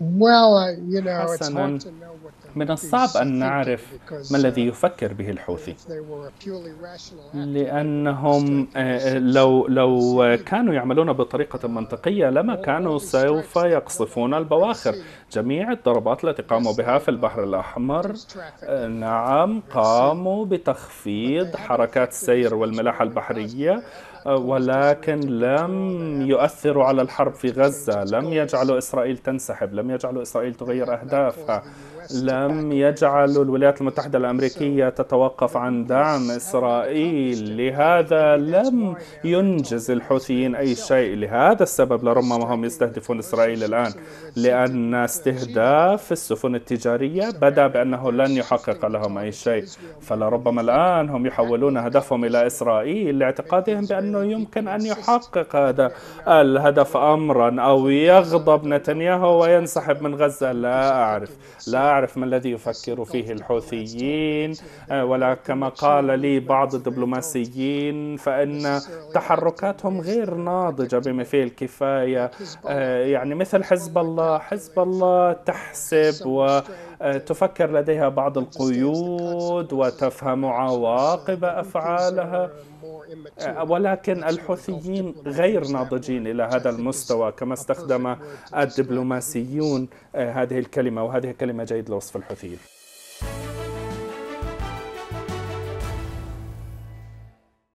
Well, uh, من الصعب أن نعرف ما الذي uh, يفكر به الحوثي لأنهم آه، آه، لو لو آه، كانوا يعملون بطريقة منطقية لما كانوا سوف يقصفون البواخر جميع الضربات التي قاموا بها في البحر الأحمر نعم قاموا بتخفيض حركات السير والملاحة البحرية ولكن لم يؤثروا على الحرب في غزة لم يجعلوا إسرائيل تنسحب لم لم يجعلوا إسرائيل تغير أهدافها لم يجعلوا الولايات المتحدة الأمريكية تتوقف عن دعم إسرائيل لهذا لم ينجز الحوثيين أي شيء لهذا السبب لربما هم يستهدفون إسرائيل الآن لأن استهداف السفن التجارية بدا بأنه لن يحقق لهم أي شيء فلربما الآن هم يحولون هدفهم إلى إسرائيل لاعتقادهم بأنه يمكن أن يحقق هذا الهدف أمرا أو يغضب نتنياهو وينسى ينسحب من غزة لا أعرف لا أعرف ما الذي يفكر فيه الحوثيين آه، ولا كما قال لي بعض الدبلوماسيين فإن تحركاتهم غير ناضجة بما فيه الكفاية آه، يعني مثل حزب الله حزب الله تحسب و آه، تفكر لديها بعض القيود وتفهم عواقب أفعالها ولكن الحوثيين غير ناضجين إلى هذا المستوى كما استخدم الدبلوماسيون آه، هذه الكلمة وهذه كلمة جيده لوصف الحوثيين